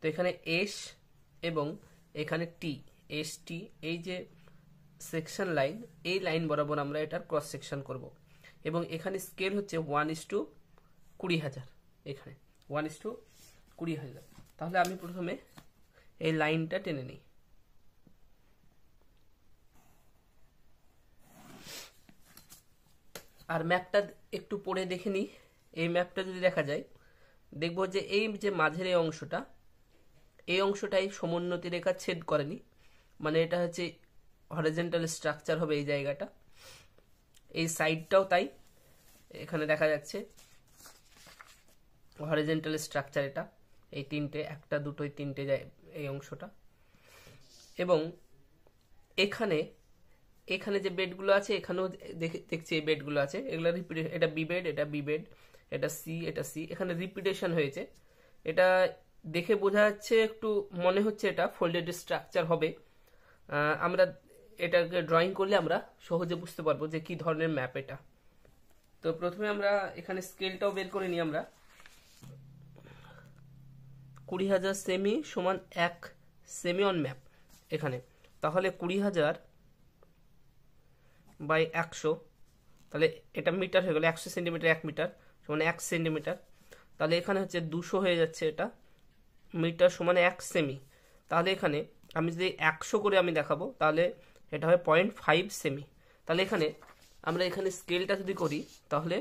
তো এখানে এস এবং এখানে টি এস টি এই যে সেকশন লাইন এই লাইন বরাবর আমরা এটার ক্রস সেকশন করব এবং এখানে স্কেল হচ্ছে ওয়ান ইস টু কুড়ি হাজার এখানে ওয়ান ইস টু কুড়ি হাজার তাহলে আমি প্রথমে এই লাইনটা টেনে নিই আর ম্যাপটা একটু পড়ে দেখে নিই এই ম্যাপটা যদি দেখা যায় দেখব যে এই যে মাঝের এই অংশটা এই অংশটাই সমোন্নতি রেখা ছেদ করেনি মানে এটা হচ্ছে হরিজেন্টাল স্ট্রাকচার হবে এই জায়গাটা এই সাইডটাও তাই এখানে দেখা যাচ্ছে হরিজেন্টাল স্ট্রাকচার এটা এই তিনটে একটা দুটোই তিনটে যায় এই অংশটা এবং এখানে এখানে যে বেডগুলো আছে এখানেও দেখছি এই বেডগুলো আছে এগুলো এটা বি বেড এটা বি বেড এটা সি এটা সি এখানে রিপিটেশন হয়েছে এটা দেখে বোঝা যাচ্ছে একটু মনে হচ্ছে এটা ফোল্ডেড স্ট্রাকচার হবে আমরা এটাকে ড্রয়িং করলে আমরা সহজে বুঝতে পারবো যে কি ধরনের ম্যাপ এটা তো প্রথমে আমরা এখানে স্কেলটাও বের করে নিই আমরা কুড়ি হাজার সেমি সমান এক সেমি অন ম্যাপ এখানে তাহলে কুড়ি হাজার বাই একশো তাহলে এটা মিটার হয়ে গেল একশো সেন্টিমিটার এক মিটার সমান এক সেন্টিমিটার তাহলে এখানে হচ্ছে দুশো হয়ে যাচ্ছে এটা মিটার সমান এক সেমি তাহলে এখানে আমি যদি একশো করে আমি দেখাবো তাহলে এটা হয় পয়েন্ট ফাইভ সেমি তাহলে এখানে আমরা এখানে স্কেলটা যদি করি তাহলে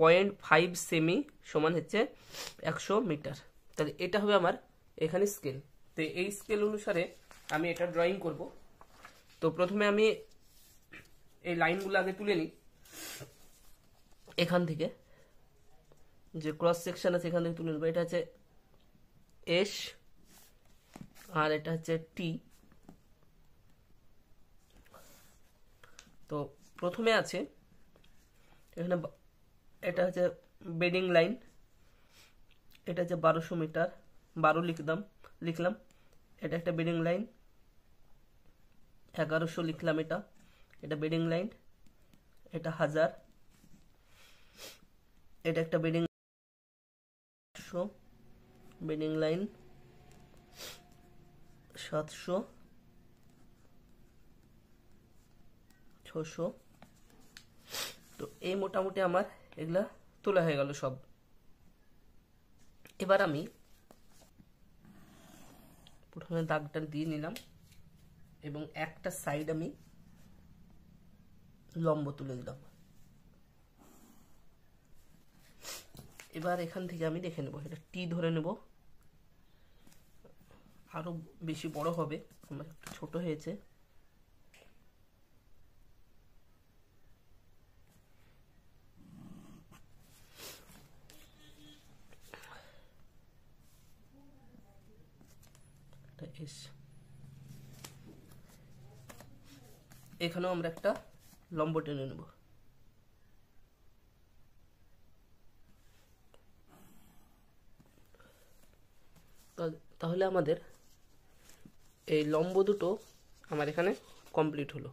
পয়েন্ট ফাইভ সেমি সমান হচ্ছে একশো মিটার তাহলে এটা হবে আমার এখানে স্কেল তো এই স্কেল অনুসারে আমি এটা ড্রয়িং করব তো প্রথমে আমি এই লাইনগুলো আগে তুলে নিই এখান থেকে যে ক্রস সেকশন আছে এখান থেকে তুলে নেব এটা হচ্ছে এস আর এটা হচ্ছে টি তো প্রথমে আছে এখানে এটা হচ্ছে বেডিং লাইন এটা হচ্ছে বারোশো মিটার বারো লিখলাম লিখলাম এটা একটা বেডিং লাইন এগারোশো লিখলাম এটা এটা বেডিং লাইন এটা হাজার এটা একটা বেডিং একশো বিডিং লাইন সাতশো ছশো তো এই মোটামুটি আমার এগুলা তোলা হয়ে গেল সব এবার আমি প্রথমে দাগটা দিয়ে নিলাম এবং একটা সাইড আমি লম্ব তুলে দিলাম এবার এখান থেকে আমি দেখে নেবো এটা টি ধরে নেবো আরো বেশি বড় হবে ছোট হয়েছে এখানেও আমরা একটা লম্ব টেনে নেব তাহলে আমাদের এই লম্ব দুটো আমার এখানে কমপ্লিট হলো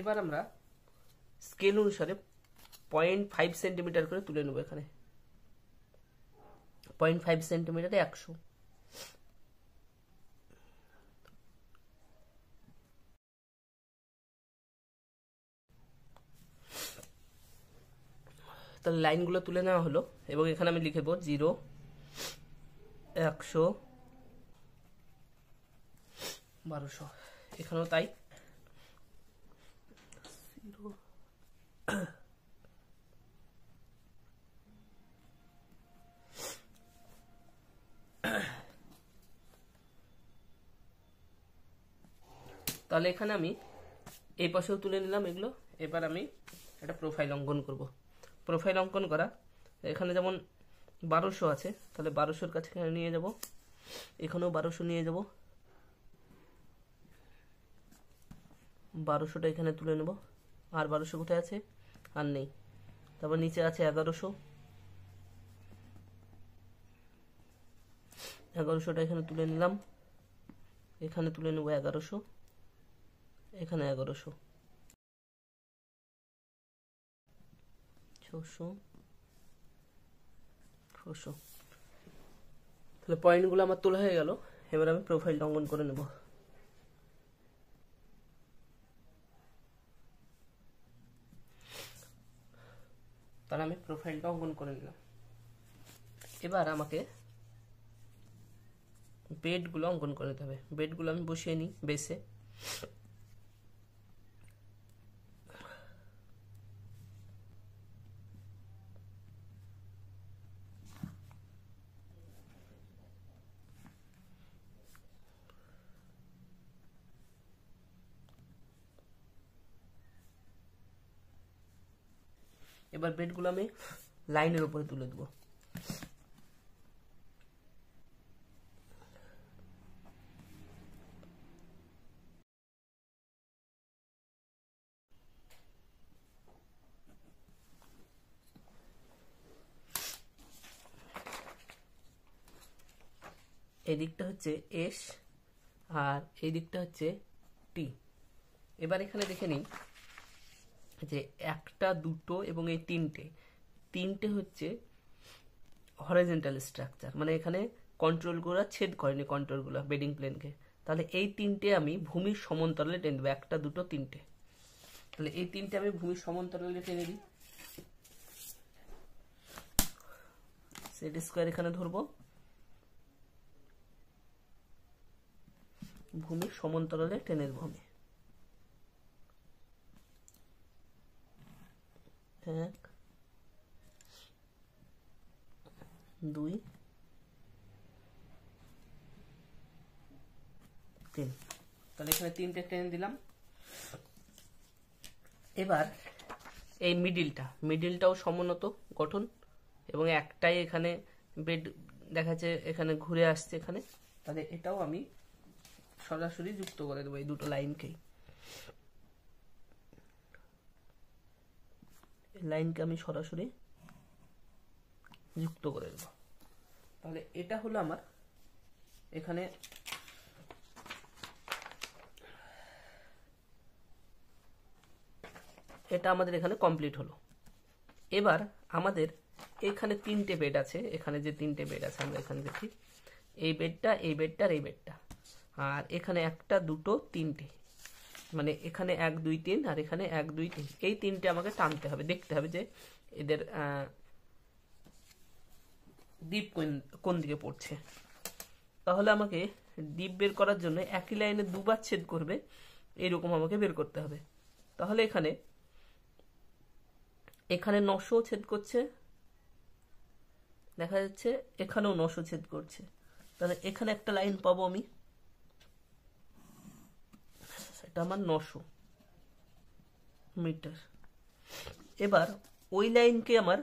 এবার আমরা স্কেল অনুসারে পয়েন্ট ফাইভ সেন্টিমিটার করে তুলে নেবো এখানে পয়েন্ট ফাইভ সেন্টিমিটারে একশো তাহলে লাইনগুলো তুলে নেওয়া হলো এবং এখানে আমি লিখেব জিরো একশো বারোশো এখানেও তাই তাহলে এখানে আমি এই পাশেও তুলে নিলাম এগুলো এবার আমি একটা প্রোফাইল অঙ্কন করবো প্রোফাইল অঙ্কন করা এখানে যেমন বারোশো আছে তাহলে বারোশোর কাছে নিয়ে যাব এখানেও বারোশো নিয়ে যাব বারোশোটা এখানে তুলে নেব আর বারোশো কোথায় আছে আর নেই তারপর নিচে আছে এগারোশো এগারোশোটা এখানে তুলে নিলাম এখানে তুলে নেব এগারোশো এখানে এগারোশো ছশো ছশো তাহলে পয়েন্টগুলো আমার তোলা হয়ে গেল এবার আমি প্রোফাইলটা অঙ্কন করে নেব তাহলে আমি প্রোফাইলটা অঙ্কন করে নিলাম এবার আমাকে বেডগুলো অঙ্কন করে দিতে হবে বেডগুলো আমি বসিয়ে নিই বেসে এবার বেডগুলো আমি লাইনের উপরে তুলে দেবো এদিকটা হচ্ছে এস আর এই দিকটা হচ্ছে টি এবার এখানে দেখে নিই যে একটা দুটো এবং এই তিনটে তিনটে হচ্ছে হরাইজেন্টাল স্ট্রাকচার মানে এখানে কন্ট্রোলগুলো ছেদ করেনি কন্ট্রোলগুলো বেডিং প্লেনকে তাহলে এই তিনটে আমি ভূমির সমান্তরালে টেনে দেবো একটা দুটো তিনটে তাহলে এই তিনটে আমি ভূমির সমান্তরালে টেনে দিই সেট স্কোয়ার এখানে ধরবো ভূমির সমান্তরালে টেনে দেবো আমি দুই তিন তাহলে এখানে তিনটে টেনে দিলাম এবার এই মিডিলটা মিডিলটাও সমুন্নত গঠন এবং একটাই এখানে বেড দেখাচ্ছে এখানে ঘুরে আসছে এখানে তাহলে এটাও আমি সরাসরি যুক্ত করে দেবো এই দুটো লাইনকেই লাইনকে আমি সরাসরি যুক্ত করে দেব তাহলে এটা হলো আমার এখানে এটা আমাদের এখানে কমপ্লিট হলো এবার আমাদের এখানে তিনটে বেড আছে এখানে যে তিনটে বেড আছে আমরা এখানে দেখি এই বেডটা এই বেডটা আর এই বেডটা আর এখানে একটা দুটো তিনটে মানে এখানে এক দুই তিন আর এখানে এক দুই তিন এই তিনটে আমাকে টানতে হবে দেখতে হবে যে এদের দ্বীপ কোন দিকে পড়ছে তাহলে আমাকে দ্বীপ বের করার জন্য একই লাইনে দুবার ছেদ করবে এরকম আমাকে বের করতে হবে তাহলে এখানে এখানে নশো ছেদ করছে দেখা যাচ্ছে এখানেও নশো ছেদ করছে তাহলে এখানে একটা লাইন পাবো আমি এটা আমার নশো মিটার এবার ওই লাইনকে আমার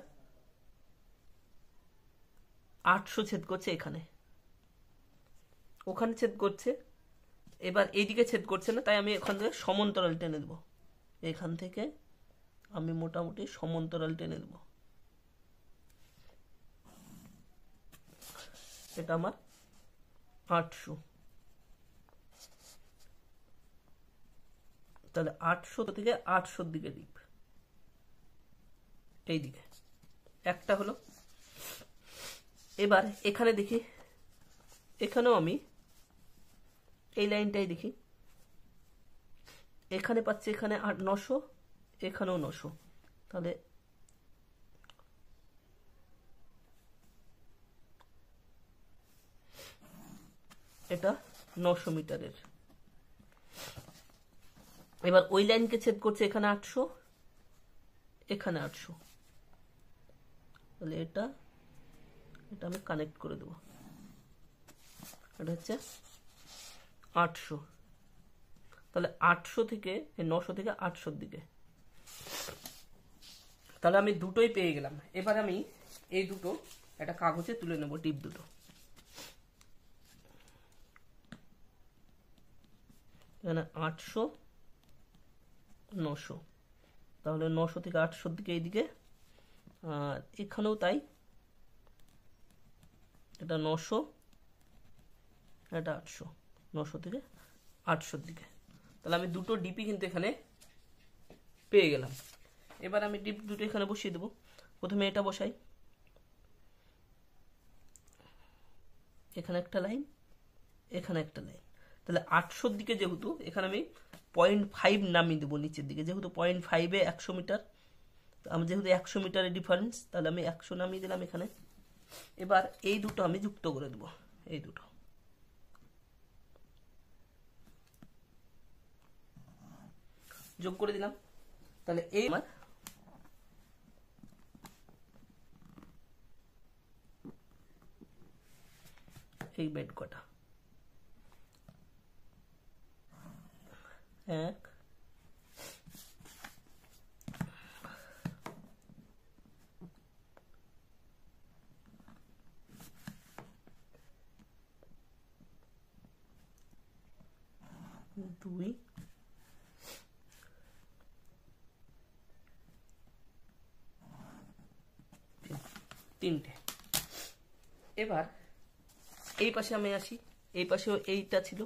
আটশো ছেদ করছে এখানে ওখানে ছেদ করছে এবার এইদিকে ছেদ করছে না তাই আমি এখান থেকে সমান্তরাল টেনে দেবো এখান থেকে আমি মোটামুটি সমান্তরাল টেনে দেবো এটা আমার আটশো তাহলে আটশো থেকে আটশোর দিকে দিক এই দিকে একটা হলো এবার এখানে দেখি এখানেও আমি এই লাইনটাই দেখি এখানে পাচ্ছি এখানে আট নশো এখানেও নশো তাহলে এটা নশো মিটারের এবার ওই লাইনকে ছেদ করছে এখানে আটশো এখানে আটশো তাহলে এটা এটা আমি কানেক্ট করে দেবো এটা হচ্ছে আটশো তাহলে আটশো থেকে নশো থেকে আটশোর দিকে তাহলে আমি দুটোই পেয়ে গেলাম এবার আমি এই দুটো একটা কাগজে তুলে নেব টিপ দুটো এখানে আটশো নশো তাহলে নশো থেকে আটশোর দিকে এইদিকে আর এখানেও তাই এটা নশো এটা আটশো নশো থেকে আটশোর দিকে তাহলে আমি দুটো ডিপি কিন্তু এখানে পেয়ে গেলাম এবার আমি ডিপ দুটো এখানে বসিয়ে দেবো প্রথমে এটা বসাই এখানে একটা লাইন এখানে একটা লাইন তাহলে আটশোর দিকে যেহেতু এখানে আমি পয়েন্ট ফাইভ নামিয়ে দেবো নিচের দিকে যেহেতু পয়েন্ট ফাইভে একশো মিটার আমি যেহেতু একশো মিটারের ডিফারেন্স তাহলে আমি একশো নামিয়ে দিলাম এখানে এবার এই দুটো আমি যুক্ত করে দেব এই দুটো যোগ করে দিলাম তাহলে এই আমার এই বেড কটা এক তিনটে এবার এই পাশে আমি আসি এই পাশেও এইটা ছিল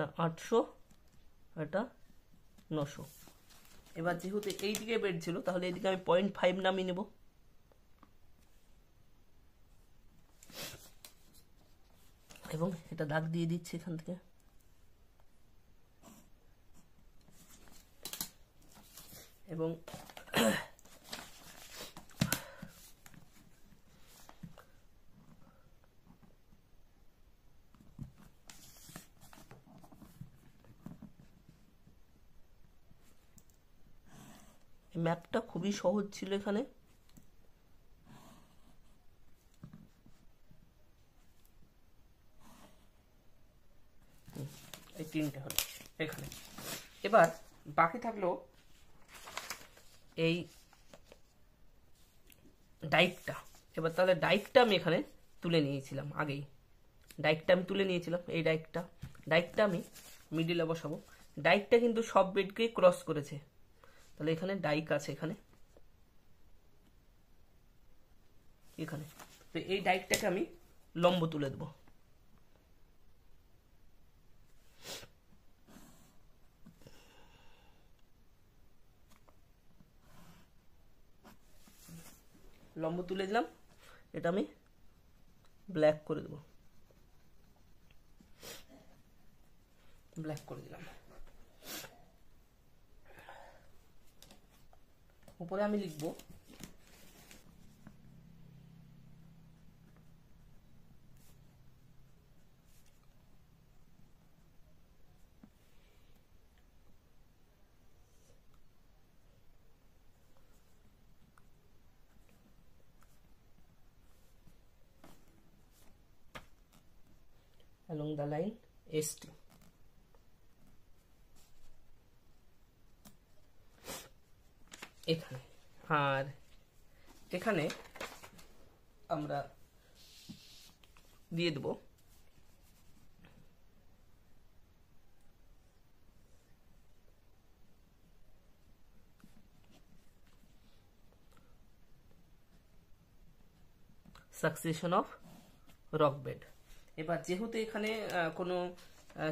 না আটশো এটা নশো এবার যেহেতু এইদিকে বেড ছিল তাহলে এইদিকে আমি পয়েন্ট ফাইভ নামি নেব এবং এটা দাগ দিয়ে দিচ্ছি এখান থেকে এবং ম্যাপটা খুবই সহজ ছিল এখানে এই তিনটে হলো এখানে এবার বাকি থাকলো এই ডাইকটা এবার তাহলে ডাইকটা আমি এখানে তুলে নিয়েছিলাম আগেই ডাইকটা আমি তুলে নিয়েছিলাম এই ডাইকটা ডাইকটা আমি মিডিলে বসাবো ডাইকটা কিন্তু সব বেডকেই ক্রস করেছে তাহলে এখানে ডাইক আছে এখানে এখানে তো এই ডাইকটাকে আমি লম্ব তুলে দেব লম্ব তুলে দিলাম এটা আমি ব্ল্যাক করে দেব ব্ল্যাক করে দিলাম উপরে আমি লিখব along the line ST. এখানে আর এখানে আমরা দিয়ে দেব সাকসেশন অফ রক বেড এবার যেহেতু এখানে কোনো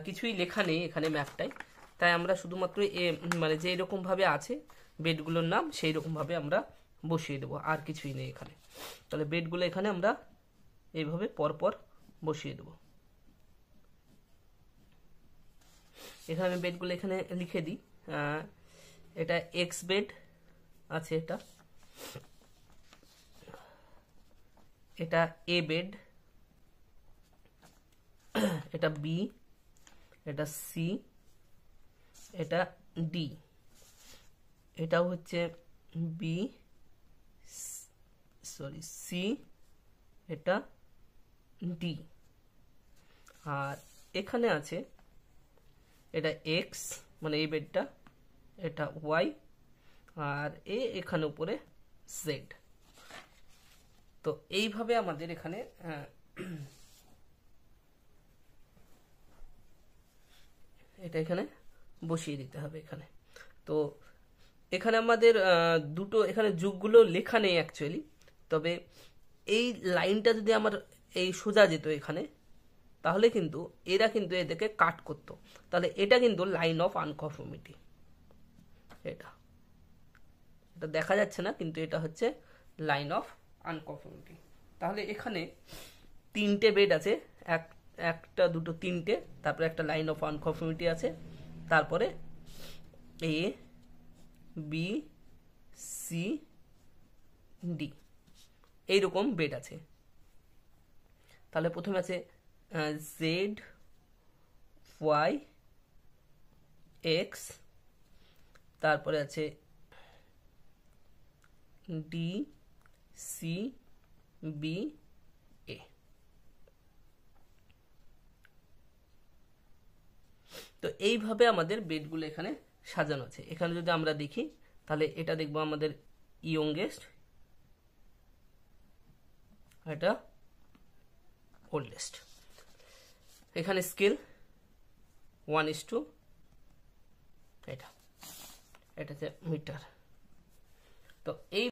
কিছুই লেখা নেই এখানে ম্যাপটায় তাই আমরা শুধুমাত্র এ মানে যে এরকমভাবে আছে বেডগুলোর নাম সেই রকমভাবে আমরা বসিয়ে দেবো আর কিছুই নেই এখানে তাহলে বেডগুলো এখানে আমরা এইভাবে পরপর বসিয়ে দেবো এখানে আমি বেডগুলো এখানে লিখে দিই এটা এক্স বেড আছে এটা এটা এ বেড এটা বি এটা সি এটা ডি এটাও হচ্ছে বি সরি সি এটা ডি আর এখানে আছে এটা এক্স মানে এই বেডটা এটা ওয়াই আর এ এখানে উপরে জেড তো এইভাবে আমাদের এখানে এটা এখানে বসিয়ে দিতে হবে এখানে তো এখানে আমাদের দুটো এখানে যুগগুলো লেখা নেই অ্যাকচুয়ালি তবে এই লাইনটা যদি আমার এই সোজা যেত এখানে তাহলে কিন্তু এরা কিন্তু এদেরকে কাট করত তাহলে এটা কিন্তু লাইন অফ আনকনফর্মিটি এটা এটা দেখা যাচ্ছে না কিন্তু এটা হচ্ছে লাইন অফ আনকনফর্মিটি তাহলে এখানে তিনটে বেড আছে এক একটা দুটো তিনটে তারপরে একটা লাইন অফ আনকনফর্মিটি আছে তারপরে এ বি সি ডি এইরকম বেড আছে তাহলে প্রথমে আছে জেড ওয়াই এক্স তারপরে আছে ডি সি বি এ তো এইভাবে আমাদের বেডগুলো এখানে সাজানো আছে এখানে যদি আমরা দেখি তাহলে এটা দেখব আমাদের ইয়ংগেস্ট এটা ওল্ডেস্ট এখানে স্কেল ওয়ান ইস টু এটা এটা হচ্ছে মিটার তো এই